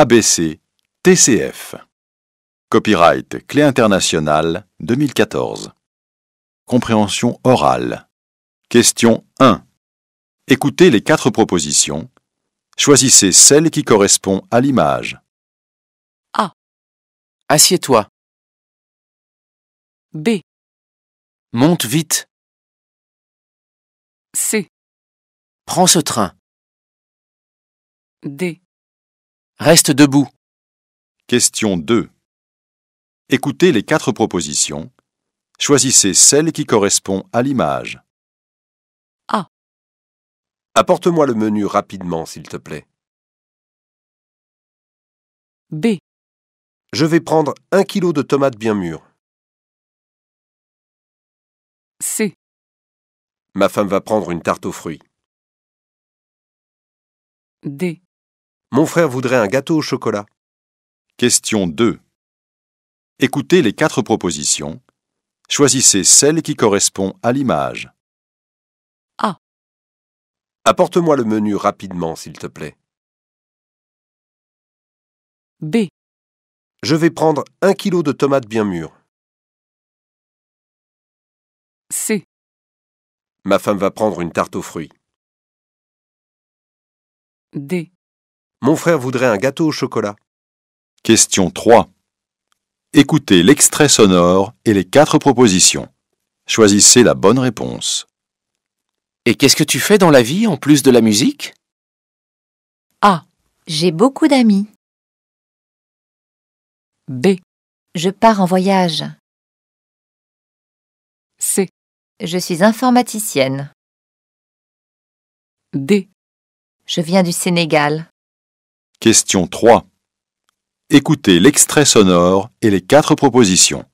ABC TCF. Copyright Clé internationale 2014. Compréhension orale. Question 1. Écoutez les quatre propositions. Choisissez celle qui correspond à l'image. A. Assieds-toi. B. Monte vite. C. Prends ce train. D. Reste debout. Question 2. Écoutez les quatre propositions. Choisissez celle qui correspond à l'image. A. Ah. Apporte-moi le menu rapidement, s'il te plaît. B. Je vais prendre un kilo de tomates bien mûres. C. Ma femme va prendre une tarte aux fruits. D. Mon frère voudrait un gâteau au chocolat. Question 2. Écoutez les quatre propositions. Choisissez celle qui correspond à l'image. A. Ah. Apporte-moi le menu rapidement, s'il te plaît. B. Je vais prendre un kilo de tomates bien mûres. C. Ma femme va prendre une tarte aux fruits. D. Mon frère voudrait un gâteau au chocolat. Question 3. Écoutez l'extrait sonore et les quatre propositions. Choisissez la bonne réponse. Et qu'est-ce que tu fais dans la vie en plus de la musique A. J'ai beaucoup d'amis. B. Je pars en voyage. C. Je suis informaticienne. D. Je viens du Sénégal. Question 3. Écoutez l'extrait sonore et les quatre propositions.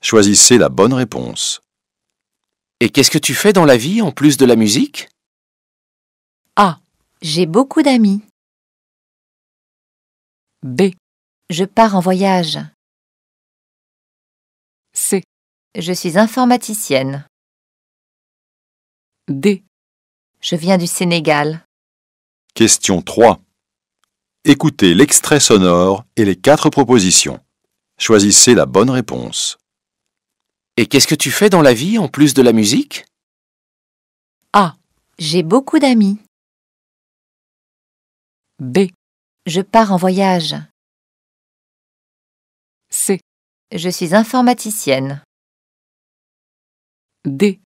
Choisissez la bonne réponse. Et qu'est-ce que tu fais dans la vie en plus de la musique A. J'ai beaucoup d'amis. B. Je pars en voyage. C. Je suis informaticienne. D. Je viens du Sénégal. Question 3. Écoutez l'extrait sonore et les quatre propositions. Choisissez la bonne réponse. Et qu'est-ce que tu fais dans la vie en plus de la musique A. J'ai beaucoup d'amis. B. Je pars en voyage. C. Je suis informaticienne. D.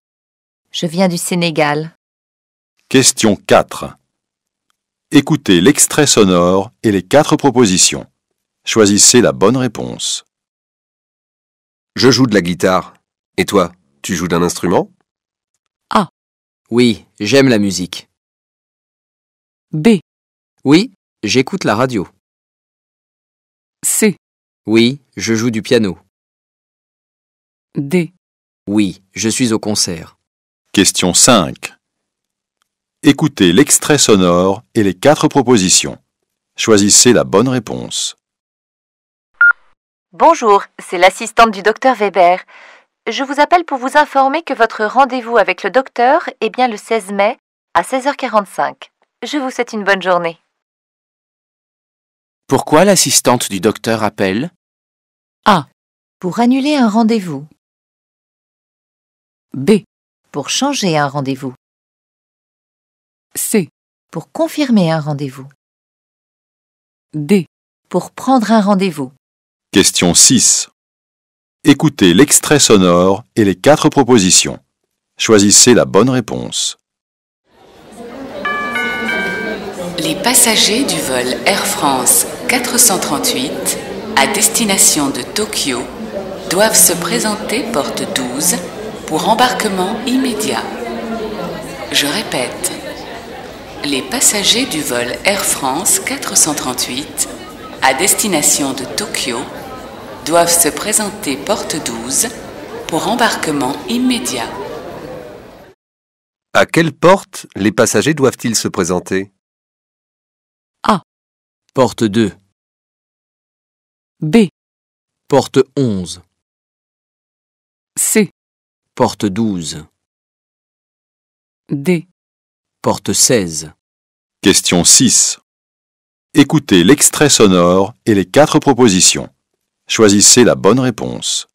Je viens du Sénégal. Question 4. Écoutez l'extrait sonore et les quatre propositions. Choisissez la bonne réponse. Je joue de la guitare. Et toi, tu joues d'un instrument A. Oui, j'aime la musique. B. Oui, j'écoute la radio. C. Oui, je joue du piano. D. Oui, je suis au concert. Question 5. Écoutez l'extrait sonore et les quatre propositions. Choisissez la bonne réponse. Bonjour, c'est l'assistante du docteur Weber. Je vous appelle pour vous informer que votre rendez-vous avec le docteur est bien le 16 mai à 16h45. Je vous souhaite une bonne journée. Pourquoi l'assistante du docteur appelle A. Pour annuler un rendez-vous. B. Pour changer un rendez-vous. C. Pour confirmer un rendez-vous. D. Pour prendre un rendez-vous. Question 6. Écoutez l'extrait sonore et les quatre propositions. Choisissez la bonne réponse. Les passagers du vol Air France 438 à destination de Tokyo doivent se présenter porte 12 pour embarquement immédiat. Je répète, les passagers du vol Air France 438 à destination de Tokyo doivent se présenter porte 12 pour embarquement immédiat. À quelle porte les passagers doivent-ils se présenter A. Porte 2. B. Porte 11. C. Porte 12. D porte 16. Question 6. Écoutez l'extrait sonore et les quatre propositions. Choisissez la bonne réponse.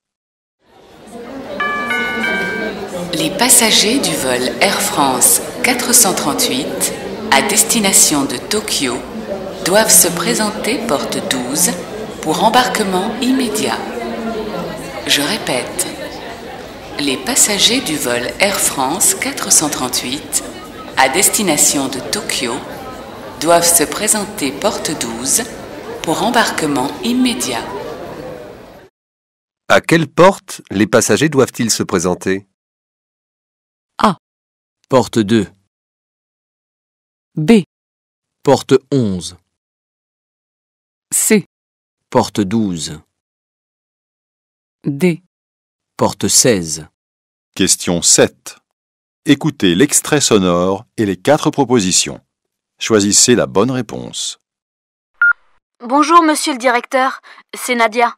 Les passagers du vol Air France 438 à destination de Tokyo doivent se présenter porte 12 pour embarquement immédiat. Je répète, les passagers du vol Air France 438 à destination de Tokyo doivent se présenter porte 12 pour embarquement immédiat. À quelle porte les passagers doivent-ils se présenter A. Porte 2. B. Porte 11. C. Porte 12. D. Porte 16. Question 7. Écoutez l'extrait sonore et les quatre propositions. Choisissez la bonne réponse. Bonjour, monsieur le directeur, c'est Nadia.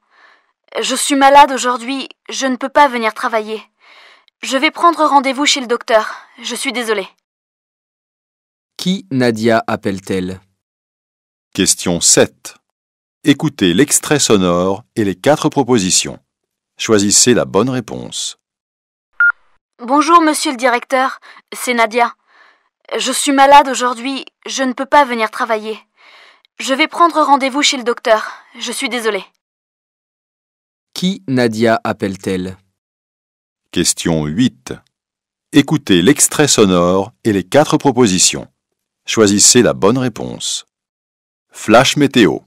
Je suis malade aujourd'hui, je ne peux pas venir travailler. Je vais prendre rendez-vous chez le docteur, je suis désolée. Qui Nadia appelle-t-elle Question 7. Écoutez l'extrait sonore et les quatre propositions. Choisissez la bonne réponse. Bonjour, monsieur le directeur, c'est Nadia. Je suis malade aujourd'hui, je ne peux pas venir travailler. Je vais prendre rendez-vous chez le docteur, je suis désolée. Qui Nadia appelle-t-elle Question 8. Écoutez l'extrait sonore et les quatre propositions. Choisissez la bonne réponse. Flash météo.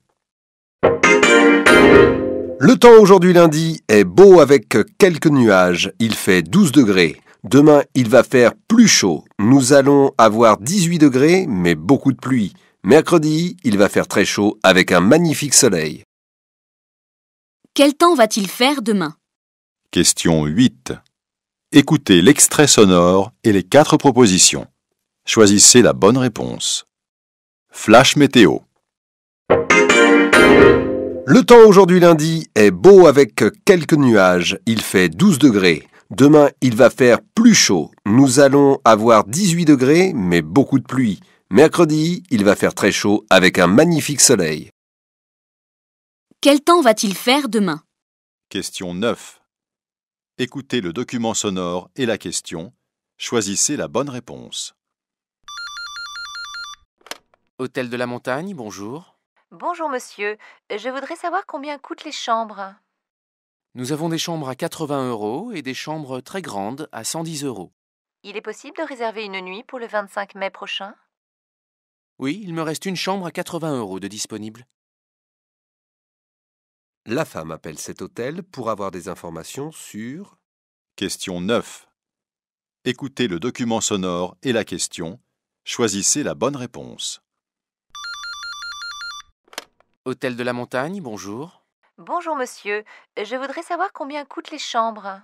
Le temps aujourd'hui lundi est beau avec quelques nuages. Il fait 12 degrés. Demain, il va faire plus chaud. Nous allons avoir 18 degrés, mais beaucoup de pluie. Mercredi, il va faire très chaud avec un magnifique soleil. Quel temps va-t-il faire demain Question 8. Écoutez l'extrait sonore et les quatre propositions. Choisissez la bonne réponse. Flash météo. Le temps aujourd'hui lundi est beau avec quelques nuages. Il fait 12 degrés. Demain, il va faire plus chaud. Nous allons avoir 18 degrés, mais beaucoup de pluie. Mercredi, il va faire très chaud avec un magnifique soleil. Quel temps va-t-il faire demain Question 9. Écoutez le document sonore et la question. Choisissez la bonne réponse. Hôtel de la montagne, bonjour. Bonjour monsieur, je voudrais savoir combien coûtent les chambres. Nous avons des chambres à 80 euros et des chambres très grandes à 110 euros. Il est possible de réserver une nuit pour le 25 mai prochain Oui, il me reste une chambre à 80 euros de disponible. La femme appelle cet hôtel pour avoir des informations sur... Question 9. Écoutez le document sonore et la question. Choisissez la bonne réponse. Hôtel de la Montagne, bonjour. Bonjour monsieur, je voudrais savoir combien coûtent les chambres.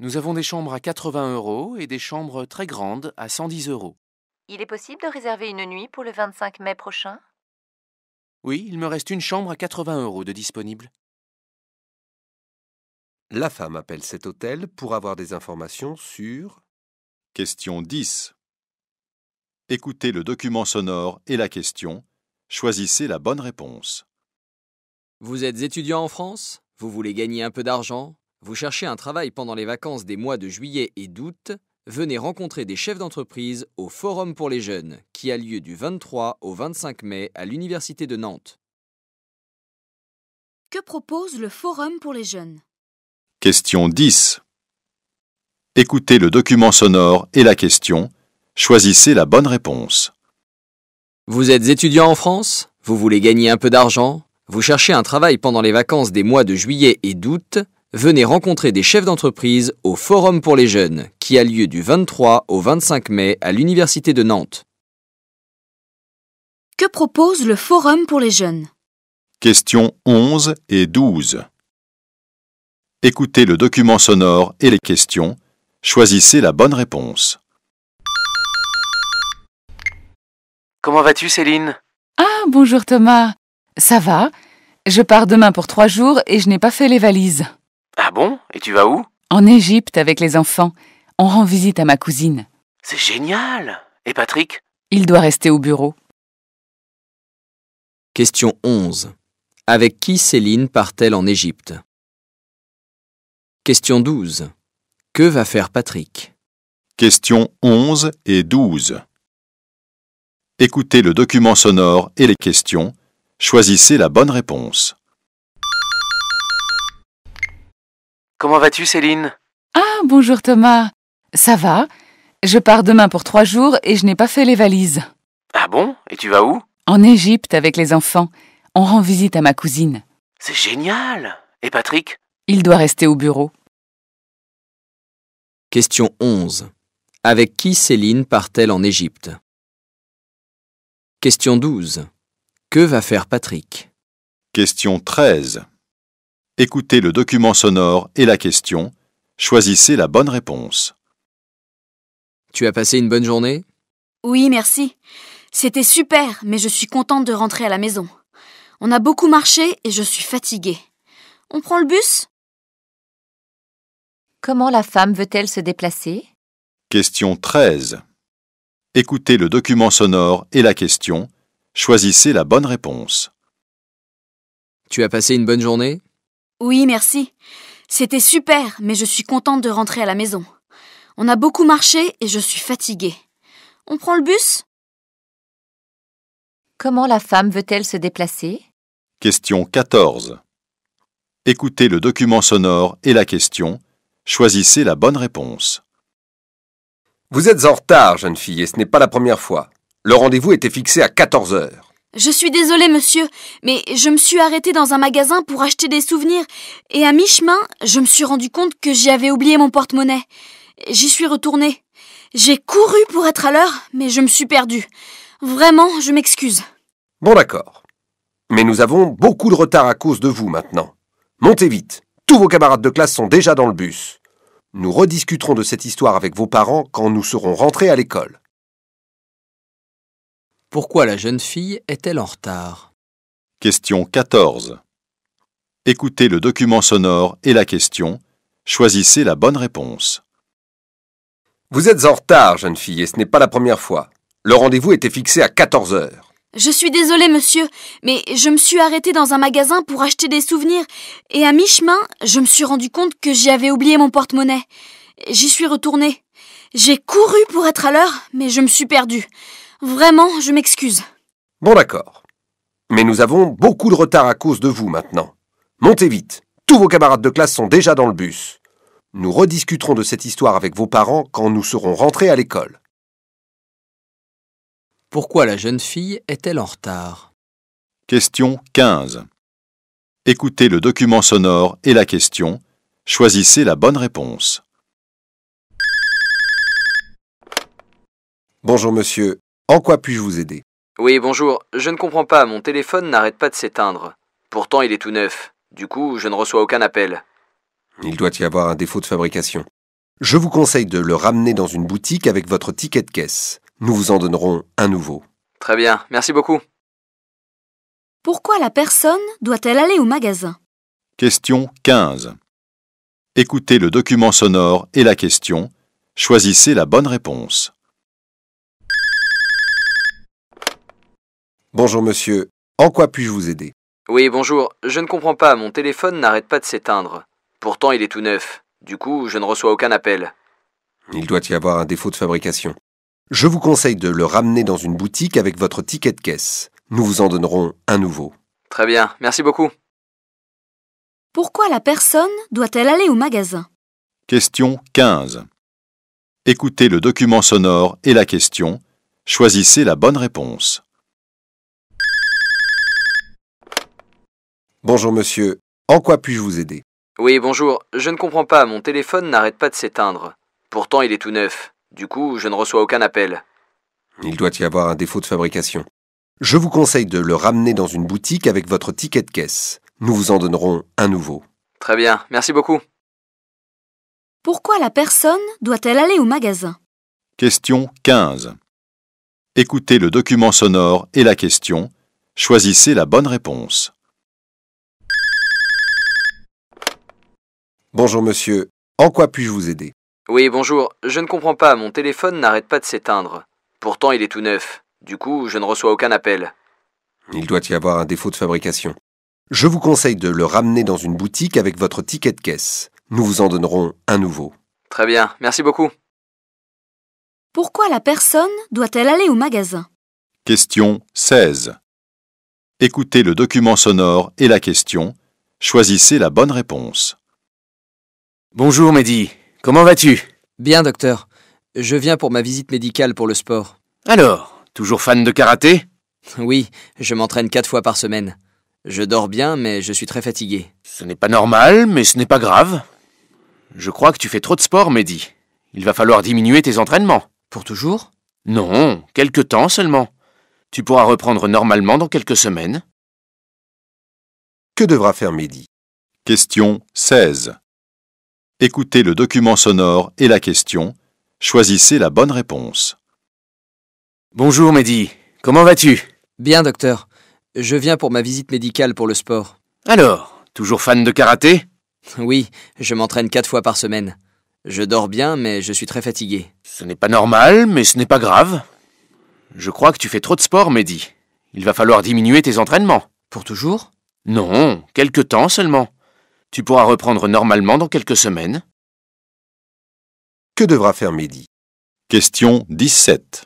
Nous avons des chambres à 80 euros et des chambres très grandes à 110 euros. Il est possible de réserver une nuit pour le 25 mai prochain Oui, il me reste une chambre à 80 euros de disponible. La femme appelle cet hôtel pour avoir des informations sur... Question 10. Écoutez le document sonore et la question Choisissez la bonne réponse. Vous êtes étudiant en France Vous voulez gagner un peu d'argent Vous cherchez un travail pendant les vacances des mois de juillet et d'août Venez rencontrer des chefs d'entreprise au Forum pour les jeunes, qui a lieu du 23 au 25 mai à l'Université de Nantes. Que propose le Forum pour les jeunes Question 10. Écoutez le document sonore et la question. Choisissez la bonne réponse. Vous êtes étudiant en France Vous voulez gagner un peu d'argent Vous cherchez un travail pendant les vacances des mois de juillet et d'août Venez rencontrer des chefs d'entreprise au Forum pour les jeunes, qui a lieu du 23 au 25 mai à l'Université de Nantes. Que propose le Forum pour les jeunes Questions 11 et 12. Écoutez le document sonore et les questions. Choisissez la bonne réponse. Comment vas-tu, Céline Ah, bonjour Thomas. Ça va Je pars demain pour trois jours et je n'ai pas fait les valises. Ah bon Et tu vas où En Égypte avec les enfants. On rend visite à ma cousine. C'est génial Et Patrick Il doit rester au bureau. Question 11. Avec qui Céline part-elle en Égypte Question 12. Que va faire Patrick Question 11 et 12. Écoutez le document sonore et les questions. Choisissez la bonne réponse. Comment vas-tu, Céline Ah, bonjour Thomas. Ça va Je pars demain pour trois jours et je n'ai pas fait les valises. Ah bon Et tu vas où En Égypte avec les enfants. On rend visite à ma cousine. C'est génial Et Patrick Il doit rester au bureau. Question 11. Avec qui Céline part-elle en Égypte Question 12. Que va faire Patrick Question 13. Écoutez le document sonore et la question. Choisissez la bonne réponse. Tu as passé une bonne journée Oui, merci. C'était super, mais je suis contente de rentrer à la maison. On a beaucoup marché et je suis fatiguée. On prend le bus Comment la femme veut-elle se déplacer Question 13 écoutez le document sonore et la question, choisissez la bonne réponse. Tu as passé une bonne journée Oui, merci. C'était super, mais je suis contente de rentrer à la maison. On a beaucoup marché et je suis fatiguée. On prend le bus Comment la femme veut-elle se déplacer Question 14. Écoutez le document sonore et la question, choisissez la bonne réponse. Vous êtes en retard, jeune fille, et ce n'est pas la première fois. Le rendez-vous était fixé à 14 heures. Je suis désolée, monsieur, mais je me suis arrêtée dans un magasin pour acheter des souvenirs, et à mi-chemin, je me suis rendu compte que j'y avais oublié mon porte-monnaie. J'y suis retournée. J'ai couru pour être à l'heure, mais je me suis perdue. Vraiment, je m'excuse. Bon d'accord. Mais nous avons beaucoup de retard à cause de vous maintenant. Montez vite. Tous vos camarades de classe sont déjà dans le bus. Nous rediscuterons de cette histoire avec vos parents quand nous serons rentrés à l'école. Pourquoi la jeune fille est-elle en retard Question 14. Écoutez le document sonore et la question. Choisissez la bonne réponse. Vous êtes en retard, jeune fille, et ce n'est pas la première fois. Le rendez-vous était fixé à 14 heures. Je suis désolée, monsieur, mais je me suis arrêté dans un magasin pour acheter des souvenirs, et à mi-chemin, je me suis rendu compte que j'y avais oublié mon porte-monnaie. J'y suis retournée. J'ai couru pour être à l'heure, mais je me suis perdue. Vraiment, je m'excuse. Bon d'accord. Mais nous avons beaucoup de retard à cause de vous maintenant. Montez vite. Tous vos camarades de classe sont déjà dans le bus. Nous rediscuterons de cette histoire avec vos parents quand nous serons rentrés à l'école. Pourquoi la jeune fille est-elle en retard Question 15. Écoutez le document sonore et la question. Choisissez la bonne réponse. Bonjour monsieur, en quoi puis-je vous aider Oui, bonjour, je ne comprends pas, mon téléphone n'arrête pas de s'éteindre. Pourtant, il est tout neuf. Du coup, je ne reçois aucun appel. Il doit y avoir un défaut de fabrication. Je vous conseille de le ramener dans une boutique avec votre ticket de caisse nous vous en donnerons un nouveau. Très bien, merci beaucoup. Pourquoi la personne doit-elle aller au magasin Question 15. Écoutez le document sonore et la question. Choisissez la bonne réponse. Bonjour monsieur, en quoi puis-je vous aider Oui, bonjour, je ne comprends pas, mon téléphone n'arrête pas de s'éteindre. Pourtant, il est tout neuf. Du coup, je ne reçois aucun appel. Il doit y avoir un défaut de fabrication. Je vous conseille de le ramener dans une boutique avec votre ticket de caisse. Nous vous en donnerons un nouveau. Très bien, merci beaucoup. Pourquoi la personne doit-elle aller au magasin Question 15. Écoutez le document sonore et la question. Choisissez la bonne réponse. Bonjour monsieur, en quoi puis-je vous aider Oui, bonjour. Je ne comprends pas, mon téléphone n'arrête pas de s'éteindre. Pourtant, il est tout neuf. Du coup, je ne reçois aucun appel. Il doit y avoir un défaut de fabrication. Je vous conseille de le ramener dans une boutique avec votre ticket de caisse. Nous vous en donnerons un nouveau. Très bien, merci beaucoup. Pourquoi la personne doit-elle aller au magasin Question 15. Écoutez le document sonore et la question. Choisissez la bonne réponse. Bonjour monsieur, en quoi puis-je vous aider oui, bonjour. Je ne comprends pas, mon téléphone n'arrête pas de s'éteindre. Pourtant, il est tout neuf. Du coup, je ne reçois aucun appel. Il doit y avoir un défaut de fabrication. Je vous conseille de le ramener dans une boutique avec votre ticket de caisse. Nous vous en donnerons un nouveau. Très bien, merci beaucoup. Pourquoi la personne doit-elle aller au magasin Question 16. Écoutez le document sonore et la question. Choisissez la bonne réponse. Bonjour Mehdi, Comment vas-tu Bien, docteur. Je viens pour ma visite médicale pour le sport. Alors, toujours fan de karaté Oui, je m'entraîne quatre fois par semaine. Je dors bien, mais je suis très fatigué. Ce n'est pas normal, mais ce n'est pas grave. Je crois que tu fais trop de sport, Mehdi. Il va falloir diminuer tes entraînements. Pour toujours Non, quelques temps seulement. Tu pourras reprendre normalement dans quelques semaines. Que devra faire Mehdi Question 16. Écoutez le document sonore et la question. Choisissez la bonne réponse. Bonjour Mehdi, comment vas-tu Bien docteur, je viens pour ma visite médicale pour le sport. Alors, toujours fan de karaté Oui, je m'entraîne quatre fois par semaine. Je dors bien, mais je suis très fatigué. Ce n'est pas normal, mais ce n'est pas grave. Je crois que tu fais trop de sport, Mehdi. Il va falloir diminuer tes entraînements. Pour toujours Non, quelques temps seulement. Tu pourras reprendre normalement dans quelques semaines. Que devra faire Mehdi Question 17.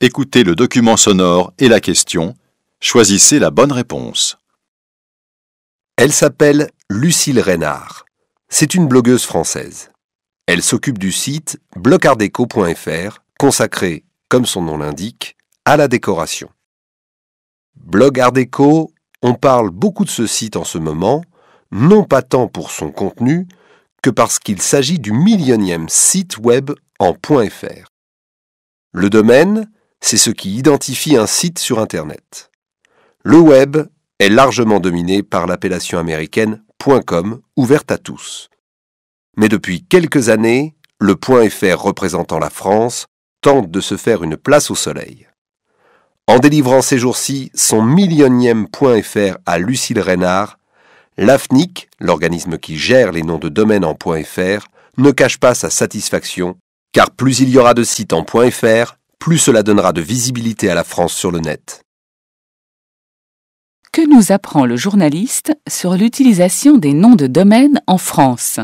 Écoutez le document sonore et la question. Choisissez la bonne réponse. Elle s'appelle Lucille Reynard. C'est une blogueuse française. Elle s'occupe du site blogardeco.fr, consacré, comme son nom l'indique, à la décoration. Blog on parle beaucoup de ce site en ce moment, non pas tant pour son contenu que parce qu'il s'agit du millionième site web en .fr. Le domaine, c'est ce qui identifie un site sur Internet. Le web est largement dominé par l'appellation américaine .com ouverte à tous. Mais depuis quelques années, le .fr représentant la France tente de se faire une place au soleil. En délivrant ces jours-ci son millionième .fr à Lucille Reynard, l'AFNIC, l'organisme qui gère les noms de domaine en .fr, ne cache pas sa satisfaction, car plus il y aura de sites en .fr, plus cela donnera de visibilité à la France sur le net. Que nous apprend le journaliste sur l'utilisation des noms de domaine en France